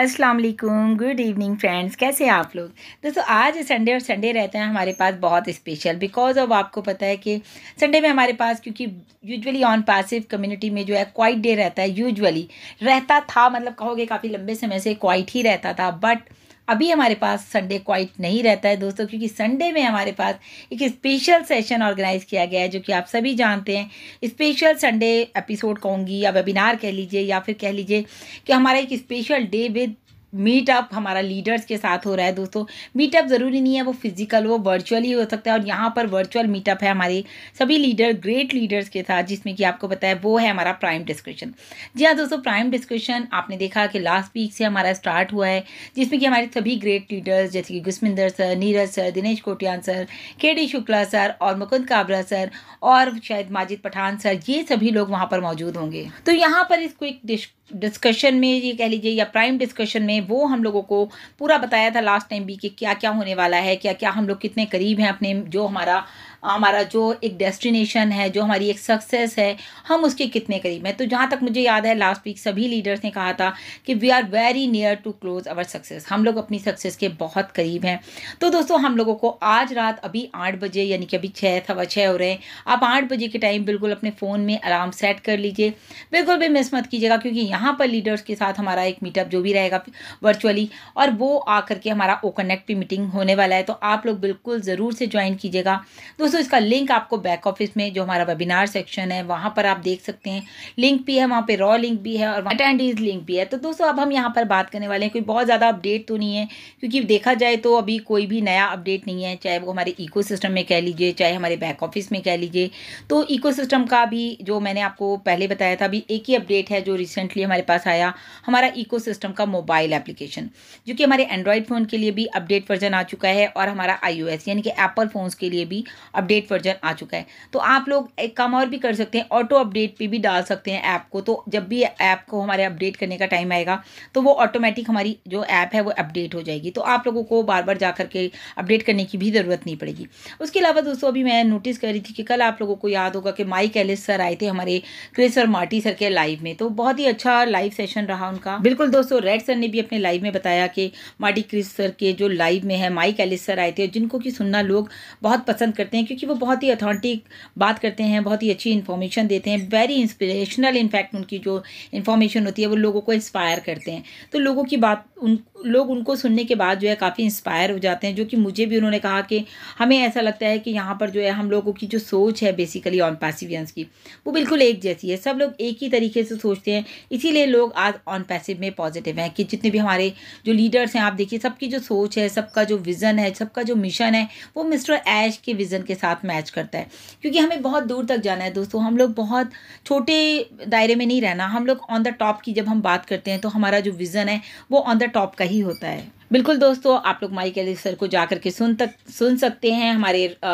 अस्सलाम वालेकुम good evening friends कैसे हैं आप लोग दोस्तों आज संडे और संडे रहते हैं हमारे पास बहुत स्पेशल बिकॉज ऑफ आपको पता है कि संडे में हमारे पास क्योंकि यूजुअली ऑन पासिव कम्युनिटी में जो है क्वाइट डे रहता है यूजुअली रहता था मतलब कहोगे काफ़ी लंबे समय से क्वाइट ही रहता था बट अभी हमारे पास संडे क्वाइट नहीं रहता है दोस्तों क्योंकि संडे में हमारे पास एक स्पेशल सेशन ऑर्गेनाइज़ किया गया है जो कि आप सभी जानते हैं स्पेशल संडे एपिसोड कहूँगी या वेबिनार कह लीजिए या फिर कह लीजिए कि हमारा एक स्पेशल डे विद मीटअप हमारा लीडर्स के साथ हो रहा है दोस्तों मीटअप ज़रूरी नहीं है वो फिजिकल वो वर्चुअल ही हो सकता है और यहाँ पर वर्चुअल मीटअप है हमारे सभी लीडर ग्रेट लीडर्स के साथ जिसमें कि आपको पता है वो है हमारा प्राइम डिस्कशन जी हाँ दोस्तों प्राइम डिस्कशन आपने देखा कि लास्ट वीक से हमारा स्टार्ट हुआ है जिसमें कि हमारे सभी ग्रेट लीडर्स जैसे कि Gusminder sir Neeraj sir Dinesh Kotian sir K D Shukla sir और मुकुंद काबरा सर और शायद माजिद पठान सर ये सभी लोग वहाँ पर मौजूद होंगे तो यहाँ पर इस क्विक डिस्कशन में ये कह लीजिए या प्राइम डिस्कशन में वो हम लोगों को पूरा बताया था लास्ट टाइम भी कि क्या क्या होने वाला है क्या क्या हम लोग कितने करीब हैं अपने जो हमारा हमारा जो एक डेस्टिनेशन है जो हमारी एक सक्सेस है हम उसके कितने करीब हैं तो जहाँ तक मुझे याद है लास्ट वीक सभी लीडर्स ने कहा था कि we are very near to close our success हम लोग अपनी सक्सेस के बहुत करीब हैं तो दोस्तों हम लोगों को आज रात अभी आठ बजे यानी कि अभी छः सवा छः हो रहे हैं आप आठ बजे के टाइम बिल्कुल अपने फ़ोन में अलार्म सेट कर लीजिए बिल्कुल भी मिस मत कीजिएगा क्योंकि यहाँ पर लीडर्स के साथ हमारा एक मीटअप जो भी रहेगा वर्चुअली और वो आकर के हमारा ओ कनेक्ट पे मीटिंग होने वाला है तो आप लोग बिल्कुल ज़रूर से ज्वाइन कीजिएगा दोस्तों दोस्तों इसका लिंक आपको बैक ऑफिस में जो हमारा वेबिनार सेक्शन है वहाँ पर आप देख सकते हैं लिंक भी है वहाँ पर रॉ लिंक भी है और अटेंडीज लिंक भी है तो दोस्तों अब हम यहाँ पर बात करने वाले हैं कोई बहुत ज़्यादा अपडेट तो नहीं है क्योंकि देखा जाए तो अभी कोई भी नया अपडेट नहीं है चाहे वो हमारे इको में कह लीजिए चाहे हमारे बैक ऑफिस में कह लीजिए तो इको का भी जो मैंने आपको पहले बताया था अभी एक ही अपडेट है जो रिसेंटली हमारे पास आया हमारा इको का मोबाइल एप्लीकेशन जो कि हमारे एंड्रॉयड फ़ोन के लिए भी अपडेट वर्जन आ चुका है और हमारा आई यानी कि एप्पल फ़ोन्स के लिए भी अपडेट वर्जन आ चुका है तो आप लोग एक काम और भी कर सकते हैं ऑटो अपडेट पे भी डाल सकते हैं ऐप को तो जब भी ऐप को हमारे अपडेट करने का टाइम आएगा तो वो ऑटोमेटिक हमारी जो ऐप है वो अपडेट हो जाएगी तो आप लोगों को बार बार जा करके अपडेट करने की भी ज़रूरत नहीं पड़ेगी उसके अलावा दोस्तों अभी मैं नोटिस कर रही थी कि कल आप लोगों को याद होगा कि माइक एलिस सर आए थे हमारे क्रिस और मार्टी सर के लाइव में तो बहुत ही अच्छा लाइव सेशन रहा उनका बिल्कुल दोस्तों रेड सर ने भी अपने लाइव में बताया कि मार्टी क्रिस सर के जो लाइव में है माइक एलिस सर आए थे जिनको कि सुनना लोग बहुत पसंद करते हैं क्योंकि वो बहुत ही अथॉरिटिक बात करते हैं बहुत ही अच्छी इन्फॉर्मेशन देते हैं वेरी इंस्पिरेशनल इनफैक्ट उनकी जो इन्फॉर्मेशन होती है वो लोगों को इंस्पायर करते हैं तो लोगों की बात उन लोग उनको सुनने के बाद जो है काफ़ी इंस्पायर हो जाते हैं जो कि मुझे भी उन्होंने कहा कि हमें ऐसा लगता है कि यहाँ पर जो है हम लोगों की जो सोच है बेसिकली ऑन पैसिवियंस की वो बिल्कुल एक जैसी है सब लोग एक ही तरीके से सोचते हैं इसीलिए लोग आज ऑन पैसिव में पॉजिटिव हैं कि जितने भी हमारे जो लीडर्स हैं आप देखिए सबकी जो सोच है सबका जो विज़न है सबका जो मिशन है वो मिस्टर ऐश के विज़न के साथ मैच करता है क्योंकि हमें बहुत दूर तक जाना है दोस्तों हम लोग बहुत छोटे दायरे में नहीं रहना हम लोग ऑन द टॉप की जब हम बात करते हैं तो हमारा जो विज़न है वो ऑन द टॉप का ही होता है बिल्कुल दोस्तों आप लोग माई कैली सर को जा कर के सुन तक सुन सकते हैं हमारे आ,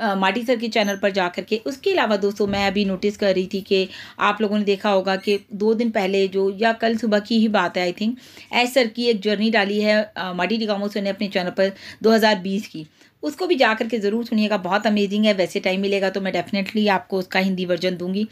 आ, माटी सर के चैनल पर जा करके के उसके अलावा दोस्तों मैं अभी नोटिस कर रही थी कि आप लोगों ने देखा होगा कि दो दिन पहले जो या कल सुबह की ही बात है आई थिंक ऐस सर की एक जर्नी डाली है आ, माटी डिकामो सर ने अपने चैनल पर 2020 की उसको भी जा करके ज़रूर सुनिएगा बहुत अमेजिंग है वैसे टाइम मिलेगा तो मैं डेफिनेटली आपको उसका हिंदी वर्जन दूंगी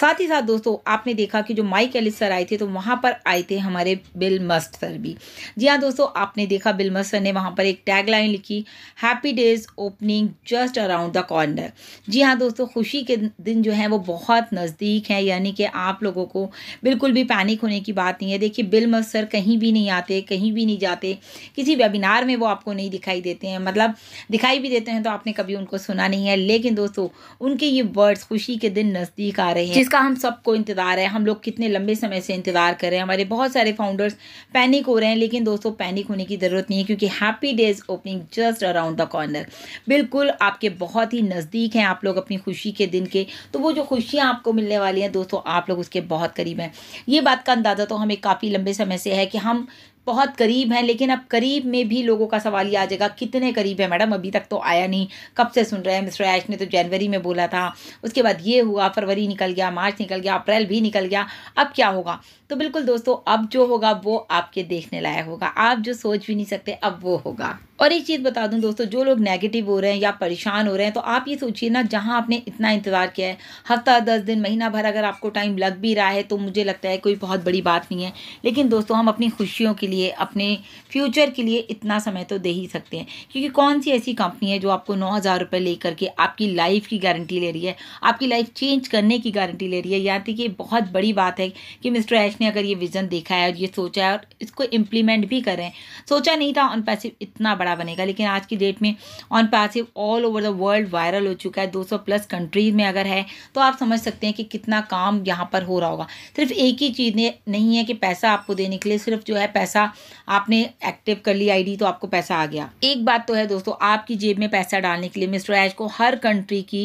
साथ ही साथ दोस्तों आपने देखा कि जो माइक एलिस सर आए थे तो वहाँ पर आए थे हमारे बिल मस्ट सर भी जी हाँ दोस्तों आपने देखा बिल मस्ट सर ने वहाँ पर एक टैग लाइन लिखी happy days opening just around the corner जी हाँ दोस्तों खुशी के दिन जो हैं वो बहुत नज़दीक हैं यानी कि आप लोगों को बिल्कुल भी पैनिक होने की बात नहीं है देखिए बिल मस्ट सर कहीं भी नहीं आते कहीं भी नहीं जाते किसी वेबिनार में वो आपको नहीं दिखाई देते हैं मतलब दिखाई भी देते हैं तो आपने कभी उनको सुना नहीं है लेकिन दोस्तों उनके ये वर्ड्स खुशी के दिन नज़दीक आ रहे हैं जिसका हम सबको इंतज़ार है हम लोग कितने लंबे समय से इंतज़ार कर रहे हैं हमारे बहुत सारे फाउंडर्स पैनिक हो रहे हैं लेकिन दोस्तों पैनिक होने की ज़रूरत नहीं है क्योंकि happy days opening just around the corner बिल्कुल आपके बहुत ही नज़दीक हैं आप लोग अपनी खुशी के दिन के तो वो जो खुशियाँ आपको मिलने वाली हैं दोस्तों आप लोग उसके बहुत करीब हैं ये बात का अंदाज़ा तो हमें काफ़ी लंबे समय से है कि हम बहुत करीब हैं लेकिन अब करीब में भी लोगों का सवाल ये आ जाएगा कितने करीब है मैडम अभी तक तो आया नहीं कब से सुन रहे हैं मिस्टर ऐश ने तो जनवरी में बोला था उसके बाद ये हुआ फरवरी निकल गया मार्च निकल गया अप्रैल भी निकल गया अब क्या होगा तो बिल्कुल दोस्तों अब जो होगा वो आपके देखने लायक होगा आप जो सोच भी नहीं सकते अब वो होगा और एक चीज़ बता दूं दोस्तों जो लोग नेगेटिव हो रहे हैं या परेशान हो रहे हैं तो आप ये सोचिए ना जहाँ आपने इतना इंतज़ार किया है हफ्ता दस दिन महीना भर अगर आपको टाइम लग भी रहा है तो मुझे लगता है कोई बहुत बड़ी बात नहीं है लेकिन दोस्तों हम अपनी खुशियों के लिए अपने फ्यूचर के लिए इतना समय तो दे ही सकते हैं क्योंकि कौन सी ऐसी कंपनी है जो आपको नौ हज़ार रुपये ले करके आपकी लाइफ की गारंटी ले रही है आपकी लाइफ चेंज करने की गारंटी ले रही है यानी कि बहुत बड़ी बात है कि मिस्टर ऐश ने अगर ये विज़न देखा है और ये सोचा है और इसको इम्प्लीमेंट भी करें सोचा नहीं था ऑन पैसे इतना बड़ा बनेगा लेकिन आज की डेट में on passive all over the world viral हो चुका है 200 प्लस कंट्रीज में अगर है तो आप समझ सकते हैं कि कितना काम यहाँ पर हो रहा होगा सिर्फ एक ही चीज़ नहीं है कि पैसा आपको देने के लिए सिर्फ जो है पैसा आपने एक्टिव कर ली आई तो आपको पैसा आ गया एक बात तो है दोस्तों आपकी जेब में पैसा डालने के लिए मिस्टर ऐश को हर कंट्री की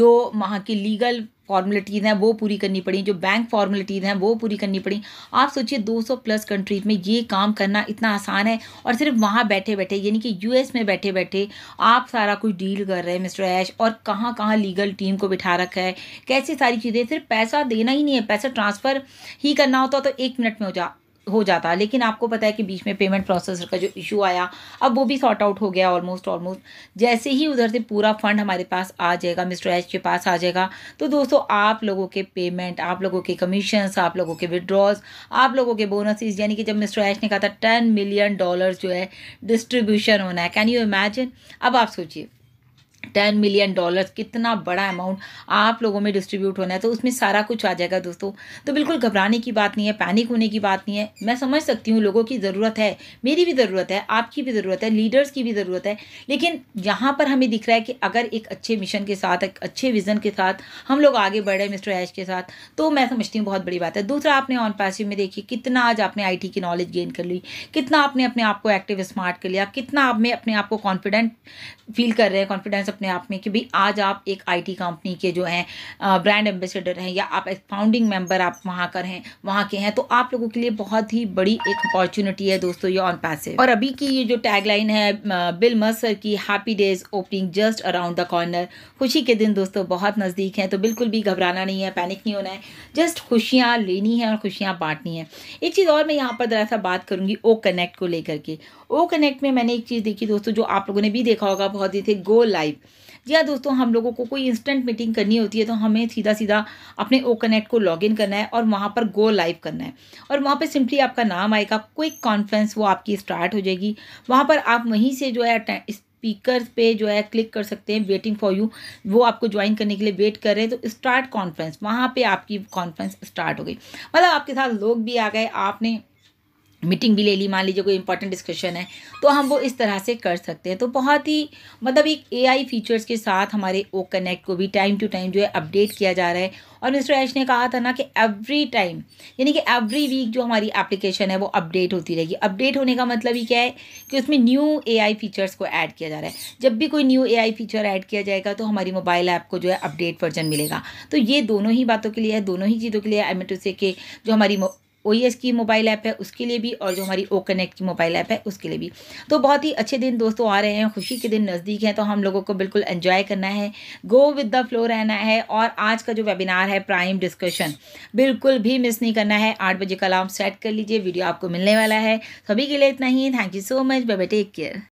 जो वहाँ की लीगल फॉर्मेलिटीज़ हैं वो पूरी करनी पड़ी जो बैंक फॉर्मेलिटीज़ हैं वो पूरी करनी पड़ी आप सोचिए 200 प्लस कंट्रीज़ में ये काम करना इतना आसान है और सिर्फ वहाँ बैठे बैठे यानी कि यूएस में बैठे बैठे आप सारा कुछ डील कर रहे हैं मिस्टर ऐश और कहाँ कहाँ लीगल टीम को बिठा रखा है कैसी सारी चीज़ें सिर्फ पैसा देना ही नहीं है पैसा ट्रांसफ़र ही करना होता तो एक मिनट में हो जा हो जाता लेकिन आपको पता है कि बीच में पेमेंट प्रोसेसर का जो इशू आया अब वो भी सॉर्ट आउट हो गया ऑलमोस्ट ऑलमोस्ट जैसे ही उधर से पूरा फंड हमारे पास आ जाएगा मिस्टर एच के पास आ जाएगा तो दोस्तों आप लोगों के पेमेंट आप लोगों के कमीशंस आप लोगों के विड्रॉज आप लोगों के बोनसेस यानी कि जब मिस्टर एच ने कहा था टेन मिलियन डॉलर जो है डिस्ट्रीब्यूशन होना है कैन यू इमेजिन अब आप सोचिए टेन मिलियन डॉलर्स कितना बड़ा अमाउंट आप लोगों में डिस्ट्रीब्यूट होना है तो उसमें सारा कुछ आ जाएगा दोस्तों तो बिल्कुल घबराने की बात नहीं है पैनिक होने की बात नहीं है मैं समझ सकती हूँ लोगों की ज़रूरत है मेरी भी ज़रूरत है आपकी भी ज़रूरत है लीडर्स की भी ज़रूरत है लेकिन यहाँ पर हमें दिख रहा है कि अगर एक अच्छे मिशन के साथ एक अच्छे विज़न के साथ हम लोग आगे बढ़ हैं मिस्टर ऐश के साथ तो मैं समझती हूँ बहुत बड़ी बात है दूसरा आपने ऑन पैसिव में देखिए कितना आज आपने आई की नॉलेज गेन कर ली कितना आपने अपने आप को एक्टिव स्मार्ट कर लिया कितना आप में अपने आप को कॉन्फिडेंट फील कर रहे हैं कॉन्फिडेंस अपने आप में कि भाई आज आप एक आईटी कंपनी के जो हैं ब्रांड एम्बेसडर हैं या आप एक फाउंडिंग मेम्बर आप वहाँ कर हैं वहाँ के हैं तो आप लोगों के लिए बहुत ही बड़ी एक अपॉर्चुनिटी है दोस्तों ये ऑन पैसे और अभी की ये जो टैगलाइन है बिल मसर की happy days opening just around the corner खुशी के दिन दोस्तों बहुत नज़दीक हैं तो बिल्कुल भी घबराना नहीं है पैनिक नहीं होना है जस्ट खुशियाँ लेनी है और खुशियाँ बांटनी है एक चीज़ और मैं यहाँ पर ज़रा सा बात करूँगी ओ कनेक्ट को लेकर के ओ कनेक्ट में मैंने एक चीज़ देखी दोस्तों जो आप लोगों ने भी देखा होगा बहुत ही थे गो लाइव जी हाँ दोस्तों हम लोगों को कोई इंस्टेंट मीटिंग करनी होती है तो हमें सीधा सीधा अपने ओ कनेक्ट को लॉग इन करना है और वहाँ पर गो लाइव करना है और वहाँ पर सिंपली आपका नाम आएगा क्विक कॉन्फ्रेंस वो आपकी स्टार्ट हो जाएगी वहाँ पर आप वहीं से जो है स्पीकर पे जो है क्लिक कर सकते हैं वेटिंग फॉर यू वो आपको ज्वाइन करने के लिए वेट कर रहे हैं तो स्टार्ट कॉन्फ्रेंस वहाँ पे आपकी कॉन्फ्रेंस स्टार्ट हो गई मतलब आपके साथ लोग भी आ गए आपने मीटिंग भी ले ली मान लीजिए कोई इंपॉर्टेंट डिस्कशन है तो हम वो इस तरह से कर सकते हैं तो बहुत ही मतलब एक एआई फीचर्स के साथ हमारे ओ कनेक्ट को भी टाइम टू टाइम जो है अपडेट किया जा रहा है और मिस्टर ऐश ने कहा था ना कि एवरी टाइम यानी कि एवरी वीक जो हमारी एप्लीकेशन है वो अपडेट होती रहेगी अपडेट होने का मतलब ही क्या है कि उसमें न्यू ए फीचर्स को ऐड किया जा रहा है जब भी कोई न्यू ए फीचर ऐड किया जाएगा तो हमारी मोबाइल ऐप को जो है अपडेट वर्जन मिलेगा तो ये दोनों ही बातों के लिए है दोनों ही चीज़ों के लिए एम एट से जो हमारी ओ की मोबाइल ऐप है उसके लिए भी और जो हमारी ओ कनेक्ट की मोबाइल ऐप है उसके लिए भी तो बहुत ही अच्छे दिन दोस्तों आ रहे हैं खुशी के दिन नज़दीक हैं तो हम लोगों को बिल्कुल एंजॉय करना है गो विद द फ्लो रहना है और आज का जो वेबिनार है प्राइम डिस्कशन बिल्कुल भी मिस नहीं करना है आठ बजे का अलार्म सेट कर लीजिए वीडियो आपको मिलने वाला है सभी के लिए इतना ही thank you so much bye take care